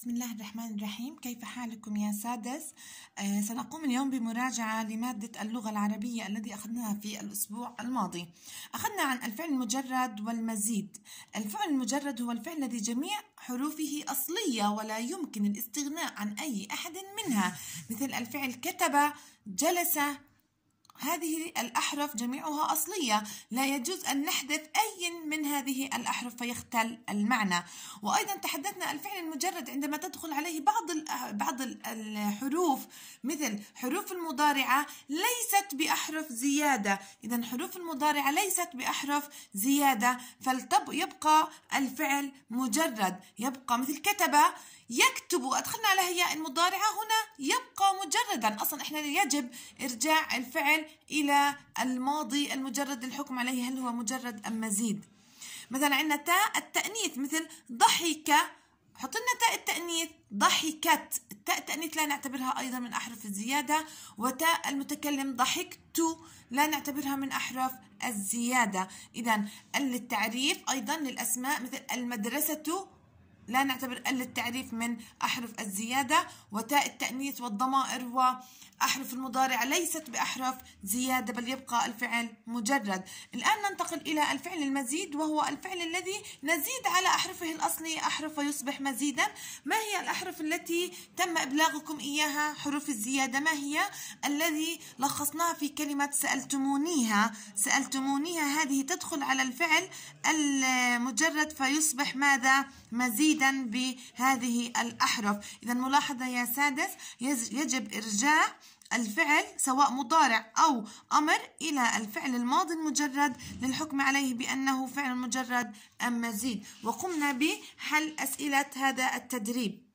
بسم الله الرحمن الرحيم كيف حالكم يا سادس آه سنقوم اليوم بمراجعة لمادة اللغة العربية الذي أخذناها في الأسبوع الماضي أخذنا عن الفعل المجرد والمزيد الفعل المجرد هو الفعل الذي جميع حروفه أصلية ولا يمكن الاستغناء عن أي أحد منها مثل الفعل كتب جلس هذه الأحرف جميعها أصلية لا يجوز أن نحذف أي من هذه الأحرف فيختل المعنى وأيضا تحدثنا الفعل المجرد عندما تدخل عليه بعض بعض الحروف مثل حروف المضارعة ليست بأحرف زيادة إذا حروف المضارعة ليست بأحرف زيادة يبقى الفعل مجرد يبقى مثل كتب يكتب أدخلنا عليها المضارعة هنا يبقى مجردا أصلا إحنا يجب إرجاع الفعل إلى الماضي المجرد الحكم عليه هل هو مجرد أم مزيد مثلا عندنا تاء التأنيث مثل ضحك حط لنا تاء التأنيث ضحكت تاء التأنيث لا نعتبرها أيضا من أحرف الزيادة وتاء المتكلم ضحكت لا نعتبرها من أحرف الزيادة إذا للتعريف أيضا للأسماء مثل المدرسة لا نعتبر ال التعريف من أحرف الزيادة وتاء التأنيث والضمائر وأحرف المضارع ليست بأحرف زيادة بل يبقى الفعل مجرد الآن ننتقل إلى الفعل المزيد وهو الفعل الذي نزيد على أحرفه الأصلي أحرف ويصبح مزيدا ما هي الأحرف التي تم إبلاغكم إياها حروف الزيادة ما هي الذي لخصناها في كلمة سألتمونيها سألتمونيها هذه تدخل على الفعل المجرد فيصبح ماذا مزيد تحديدا بهذه الأحرف إذا ملاحظة يا سادس يجب إرجاع الفعل سواء مضارع أو أمر إلى الفعل الماضي المجرد للحكم عليه بأنه فعل مجرد أم مزيد وقمنا بحل أسئلة هذا التدريب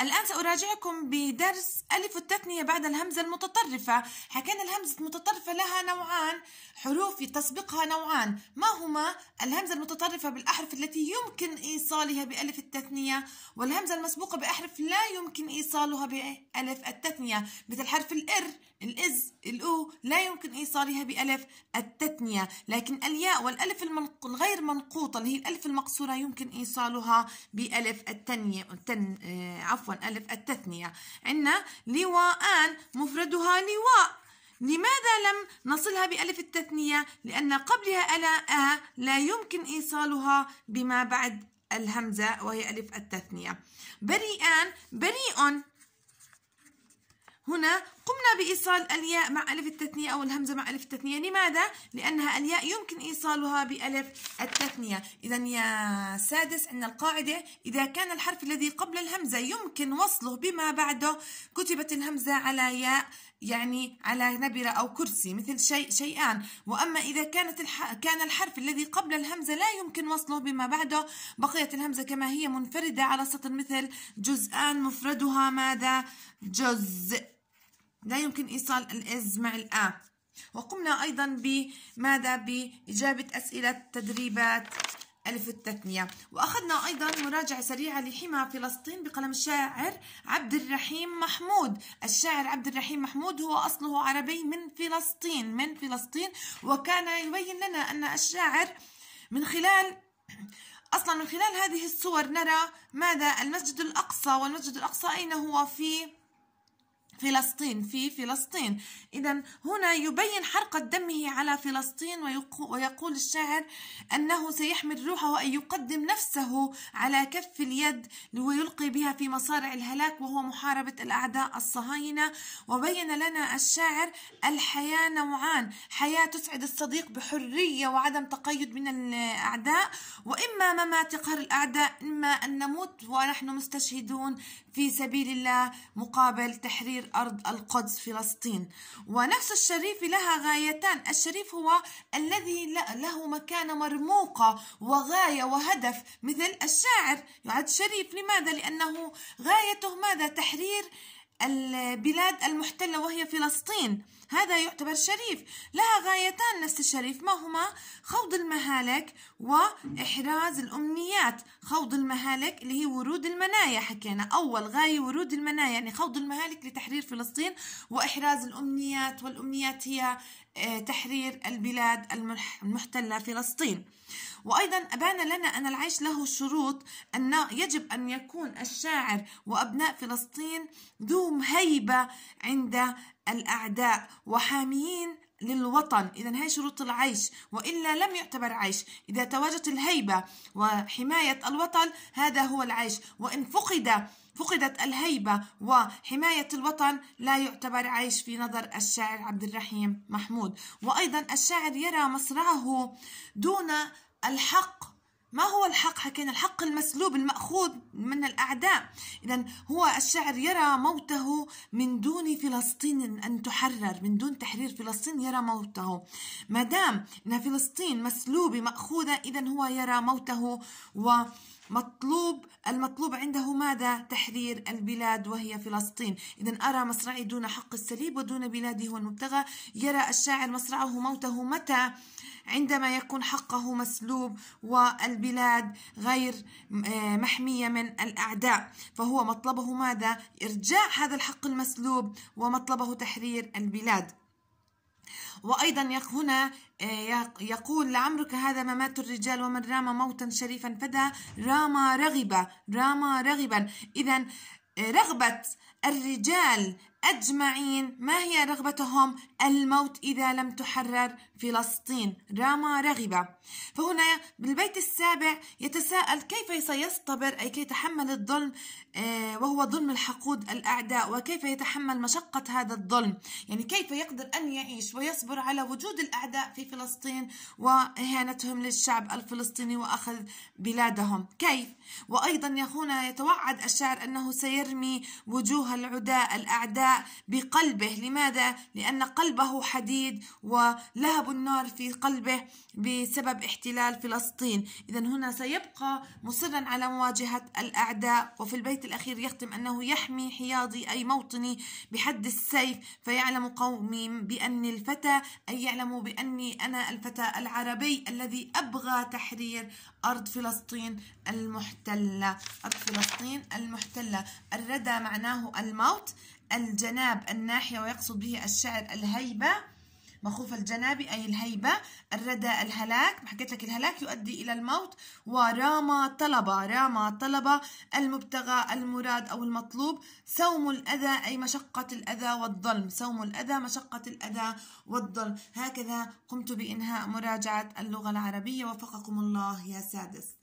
الآن سأراجعكم بدرس ألف التثنية بعد الهمزة المتطرفة حكينا الهمزة المتطرفة لها نوعان حروف تسبقها نوعان ما هما الهمزة المتطرفة بالأحرف التي يمكن إيصالها بألف التثنية والهمزة المسبوقة بأحرف لا يمكن إيصالها بألف التثنية مثل حرف الإر الإز الأو لا يمكن إيصالها بألف التثنية لكن الياء والألف الغير منقوطة اللي هي الألف المقصورة يمكن إيصالها بألف التنية عفوا ألف التثنية عندنا لواءان مفردها لواء لماذا لم نصلها بألف التثنية؟ لأن قبلها ألا أ لا يمكن إيصالها بما بعد الهمزة وهي ألف التثنية بريئان بريء هنا قمنا بإيصال الياء مع ألف التثنية أو الهمزة مع ألف التثنية لماذا؟ لأنها الياء يمكن إيصالها بألف التثنية إذا يا سادس عندنا القاعدة إذا كان الحرف الذي قبل الهمزة يمكن وصله بما بعده كتبت الهمزة على ياء يعني على نبرة أو كرسي مثل شيء شيئان وأما إذا كانت الح... كان الحرف الذي قبل الهمزة لا يمكن وصله بما بعده بقيت الهمزة كما هي منفردة على سطر مثل جزءان مفردها ماذا؟ جزء لا يمكن إيصال الإز مع الآ وقمنا أيضا بماذا بإجابة أسئلة تدريبات ألف التثنية وأخذنا أيضا مراجعة سريعة لحمى فلسطين بقلم الشاعر عبد الرحيم محمود الشاعر عبد الرحيم محمود هو أصله عربي من فلسطين من فلسطين وكان يبين لنا أن الشاعر من خلال أصلا من خلال هذه الصور نرى ماذا المسجد الأقصى والمسجد الأقصى أين هو في فلسطين في فلسطين إذا هنا يبين حرقة دمه على فلسطين ويقول الشاعر أنه سيحمل روحه أن يقدم نفسه على كف اليد ويلقي بها في مصارع الهلاك وهو محاربة الأعداء الصهاينة وبين لنا الشاعر الحياة نوعان حياة تسعد الصديق بحرية وعدم تقيد من الأعداء وإما ممات قهر الأعداء إما أن نموت ونحن مستشهدون في سبيل الله مقابل تحرير أرض القدس فلسطين ونفس الشريف لها غايتان الشريف هو الذي له مكانة مرموقة وغاية وهدف مثل الشاعر يعد شريف لماذا؟ لأنه غايته ماذا؟ تحرير البلاد المحتلة وهي فلسطين هذا يعتبر شريف لها غايتان نفس الشريف ما هما خوض المهالك وإحراز الأمنيات خوض المهالك اللي هي ورود المنايا حكينا أول غاية ورود المنايا يعني خوض المهالك لتحرير فلسطين وإحراز الأمنيات والأمنيات هي آه، تحرير البلاد المحتلة فلسطين وأيضا أبان لنا أن العيش له شروط أن يجب أن يكون الشاعر وأبناء فلسطين ذو هيبة عند الأعداء وحاميين للوطن إذا هي شروط العيش وإلا لم يعتبر عيش إذا تواجدت الهيبة وحماية الوطن هذا هو العيش وإن فقد فقدت الهيبة وحماية الوطن لا يعتبر عيش في نظر الشاعر عبد الرحيم محمود وأيضا الشاعر يرى مصرعه دون الحق ما هو الحق حكينا الحق المسلوب المأخوذ من الأعداء إذا هو الشعر يرى موته من دون فلسطين أن تحرر من دون تحرير فلسطين يرى موته ما دام أن فلسطين مسلوبة مأخوذة إذا هو يرى موته و مطلوب المطلوب عنده ماذا تحرير البلاد وهي فلسطين إذا أرى مصرعي دون حق السليب ودون بلادي هو المبتغى يرى الشاعر مصرعه موته متى عندما يكون حقه مسلوب والبلاد غير آه، محمية من الأعداء فهو مطلبه ماذا إرجاع هذا الحق المسلوب ومطلبه تحرير البلاد وأيضا هنا آه، يقول لعمرك هذا ممات الرجال ومن رام موتا شريفا فدا راما رغبة راما رغبا إذا آه، رغبة الرجال أجمعين ما هي رغبتهم الموت إذا لم تحرر فلسطين راما رغبة فهنا بالبيت السابع يتساءل كيف سيصطبر أي كيف يتحمل الظلم آه، وهو ظلم الحقود الأعداء وكيف يتحمل مشقة هذا الظلم يعني كيف يقدر أن يعيش ويصبر على وجود الأعداء في فلسطين وإهانتهم للشعب الفلسطيني وأخذ بلادهم كيف وأيضا هنا يتوعد الشاعر أنه سيرمي وجوه العداء الأعداء بقلبه لماذا؟ لأن قلبه حديد ولهب النار في قلبه بسبب احتلال فلسطين إذا هنا سيبقى مصرا على مواجهة الأعداء وفي البيت الأخير يختم أنه يحمي حياضي أي موطني بحد السيف فيعلم قومي بأني الفتى أي يعلموا بأني أنا الفتى العربي الذي أبغى تحرير أرض فلسطين المحتلة أرض فلسطين المحتلة الردى معناه الموت الجناب الناحية ويقصد به الشعر الهيبة مخوف الجناب أي الهيبة الردى الهلاك حكيت لك الهلاك يؤدي إلى الموت وراما طلبة راما طلبة المبتغى المراد أو المطلوب سوم الأذى أي مشقة الأذى والظلم سوم الأذى مشقة الأذى والظلم هكذا قمت بإنهاء مراجعة اللغة العربية وفقكم الله يا سادس